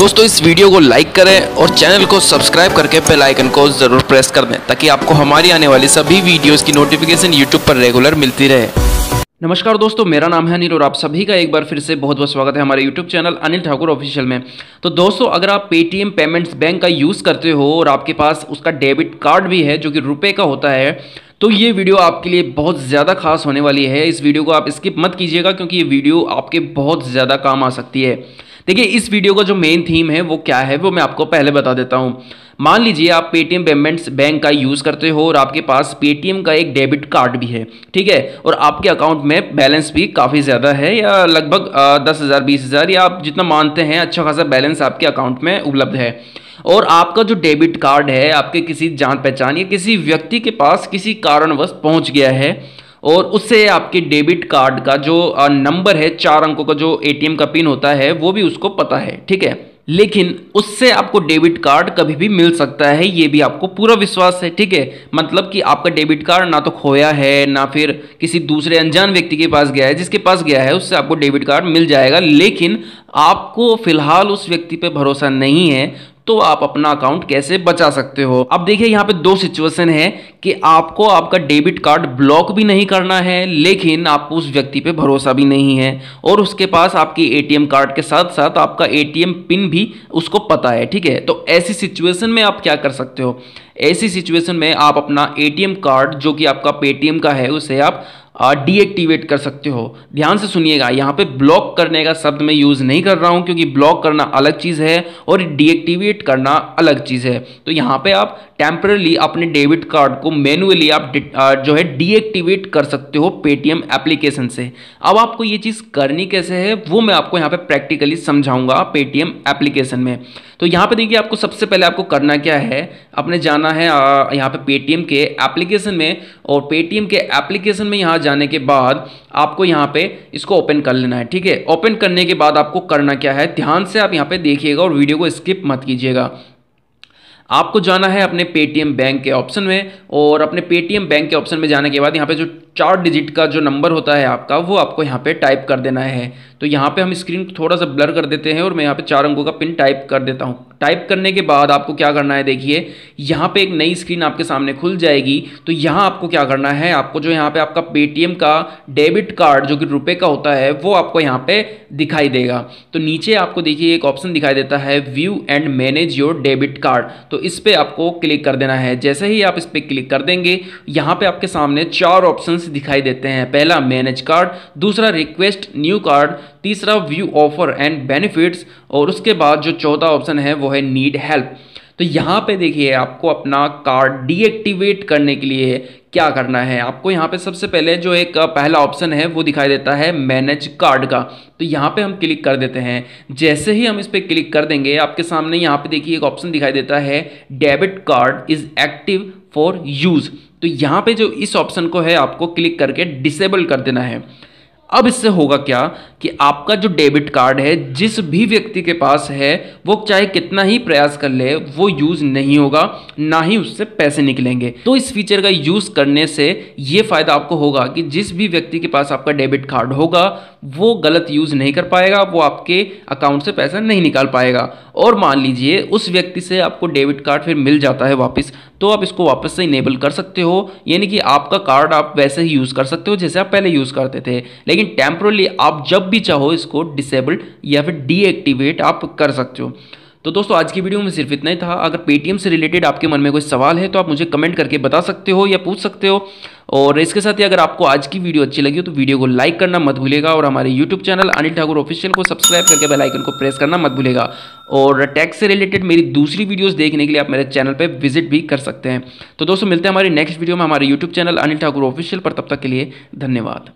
दोस्तों इस वीडियो को लाइक करें और चैनल को सब्सक्राइब करके बेल आइकन को ज़रूर प्रेस कर दें ताकि आपको हमारी आने वाली सभी वीडियोस की नोटिफिकेशन यूट्यूब पर रेगुलर मिलती रहे नमस्कार दोस्तों मेरा नाम है अनिल और आप सभी का एक बार फिर से बहुत बहुत स्वागत है हमारे YouTube channel Anil Thakur official में तो दोस्तों अगर आप पेटीएम पेमेंट्स बैंक का यूज़ करते हो और आपके पास उसका डेबिट कार्ड भी है जो कि रुपए का होता है तो ये वीडियो आपके लिए बहुत ज़्यादा खास होने वाली है इस वीडियो को आप स्किप मत कीजिएगा क्योंकि ये वीडियो आपके बहुत ज़्यादा काम आ सकती है देखिए इस वीडियो का जो मेन थीम है वो क्या है वो मैं आपको पहले बता देता हूँ मान लीजिए आप पेटीएम पेमेंट्स बैंक का यूज़ करते हो और आपके पास पेटीएम का एक डेबिट कार्ड भी है ठीक है और आपके अकाउंट में बैलेंस भी काफ़ी ज़्यादा है या लगभग दस हज़ार बीस हज़ार या आप जितना मानते हैं अच्छा खासा बैलेंस आपके अकाउंट में उपलब्ध है और आपका जो डेबिट कार्ड है आपके किसी जान पहचान या किसी व्यक्ति के पास किसी कारणवश पहुँच गया है और उससे आपके डेबिट कार्ड का जो नंबर है चार अंकों का जो एटीएम का पिन होता है वो भी उसको पता है ठीक है लेकिन उससे आपको डेबिट कार्ड कभी भी मिल सकता है ये भी आपको पूरा विश्वास है ठीक है मतलब कि आपका डेबिट कार्ड ना तो खोया है ना फिर किसी दूसरे अनजान व्यक्ति के पास गया है जिसके पास गया है उससे आपको डेबिट कार्ड मिल जाएगा लेकिन आपको फिलहाल उस व्यक्ति पर भरोसा नहीं है तो आप अपना अकाउंट कैसे बचा सकते हो अब देखिए यहाँ पे दो सिचुएशन है कि आपको आपका डेबिट कार्ड ब्लॉक भी नहीं करना है लेकिन आपको उस व्यक्ति पे भरोसा भी नहीं है और उसके पास आपकी एटीएम कार्ड के साथ साथ आपका एटीएम पिन भी उसको पता है ठीक है तो ऐसी सिचुएशन में आप क्या कर सकते हो ऐसी सिचुएशन में आप अपना एटीएम कार्ड जो कि आपका पेटीएम का है उसे आप डीएक्टिवेट कर सकते हो ध्यान से सुनिएगा यहाँ पे ब्लॉक करने का शब्द मैं यूज़ नहीं कर रहा हूँ क्योंकि ब्लॉक करना अलग चीज़ है और डीएक्टिवेट करना अलग चीज़ है तो यहाँ पे आप टेम्परली अपने डेबिट कार्ड को मैनुअली आप जो है डीएक्टिवेट कर सकते हो पेटीएम एप्लीकेशन से अब आपको ये चीज़ करनी कैसे है वो मैं आपको यहाँ पर प्रैक्टिकली समझाऊँगा पेटीएम एप्लीकेशन में तो यहाँ पर देखिए आपको सबसे पहले आपको करना क्या है आपने जाना है यहाँ पर पेटीएम के एप्लीकेशन में और पेटीएम के एप्लीकेशन में यहाँ जाने के बाद आपको यहाँ पे इसको ओपन कर लेना है ठीक है ओपन करने के बाद आपको करना क्या है ध्यान से आप यहाँ पे देखिएगा और वीडियो को स्किप मत कीजिएगा आपको जाना है अपने पेटीएम बैंक के ऑप्शन में और अपने पेटीएम बैंक के ऑप्शन में जाने के बाद यहाँ पे जो चार डिजिट का जो नंबर होता है आपका वो आपको यहाँ पे टाइप कर देना है तो यहाँ पे हम स्क्रीन को थोड़ा सा ब्लर कर देते हैं और मैं यहाँ पे चार अंकों का पिन टाइप कर देता हूँ टाइप करने के बाद आपको क्या करना है देखिए यहाँ पे एक नई स्क्रीन आपके सामने खुल जाएगी तो यहाँ आपको क्या करना है आपको जो यहाँ पे आपका पेटीएम का डेबिट कार्ड जो कि रुपये का होता है वो आपको यहाँ पे दिखाई देगा तो नीचे आपको देखिए एक ऑप्शन दिखाई देता है view and manage your debit card तो इस पर आपको क्लिक कर देना है जैसे ही आप इस पर क्लिक कर देंगे यहाँ पर आपके सामने चार ऑप्शन दिखाई देते हैं पहला मैनेज कार्ड दूसरा रिक्वेस्ट न्यू कार्ड तीसरा व्यू ऑफर एंड बेनिफिट्स और उसके बाद जो चौथा ऑप्शन है वो है नीड हेल्प तो यहाँ पे देखिए आपको अपना कार्ड डीएक्टिवेट करने के लिए क्या करना है आपको यहाँ पे सबसे पहले जो एक पहला ऑप्शन है वो दिखाई देता है मैनेज कार्ड का तो यहाँ पे हम क्लिक कर देते हैं जैसे ही हम इस पर क्लिक कर देंगे आपके सामने यहाँ पे देखिए एक ऑप्शन दिखाई देता है debit card is active for use तो यहाँ पे जो इस ऑप्शन को है आपको क्लिक करके डिसेबल कर देना है अब इससे होगा क्या कि आपका जो डेबिट कार्ड है जिस भी व्यक्ति के पास है वो चाहे कितना ही प्रयास कर ले वो यूज़ नहीं होगा ना ही उससे पैसे निकलेंगे तो इस फीचर का यूज़ करने से ये फ़ायदा आपको होगा कि जिस भी व्यक्ति के पास आपका डेबिट कार्ड होगा वो गलत यूज़ नहीं कर पाएगा वो आपके अकाउंट से पैसा नहीं निकाल पाएगा और मान लीजिए उस व्यक्ति से आपको डेबिट कार्ड फिर मिल जाता है वापस तो आप इसको वापस से इनेबल कर सकते हो यानी कि आपका कार्ड आप वैसे ही यूज़ कर सकते हो जैसे आप पहले यूज़ करते थे लेकिन लेकिन टेम्प्रोली आप जब भी चाहो इसको डिसेबल या फिर डीएक्टिवेट आप कर सकते हो तो दोस्तों आज की वीडियो में सिर्फ इतना ही था अगर पेटीएम से रिलेटेड आपके मन में कोई सवाल है तो आप मुझे कमेंट करके बता सकते हो या पूछ सकते हो और इसके साथ ही अगर आपको आज की वीडियो अच्छी लगी हो तो वीडियो को लाइक करना मत भूलेगा और हमारे YouTube channel Anil Thakur official को सब्सक्राइब करके बेलाइकन को प्रेस करना मत भूलेगा और टैक्स से रिलेटेड मेरी दूसरी वीडियोज़ देखने के लिए आप मेरे चैनल पर विजिट भी कर सकते हैं तो दोस्तों मिलते हैं हमारे नेक्स्ट वीडियो में हमारे YouTube channel Anil Thakur official पर तब तक के लिए धन्यवाद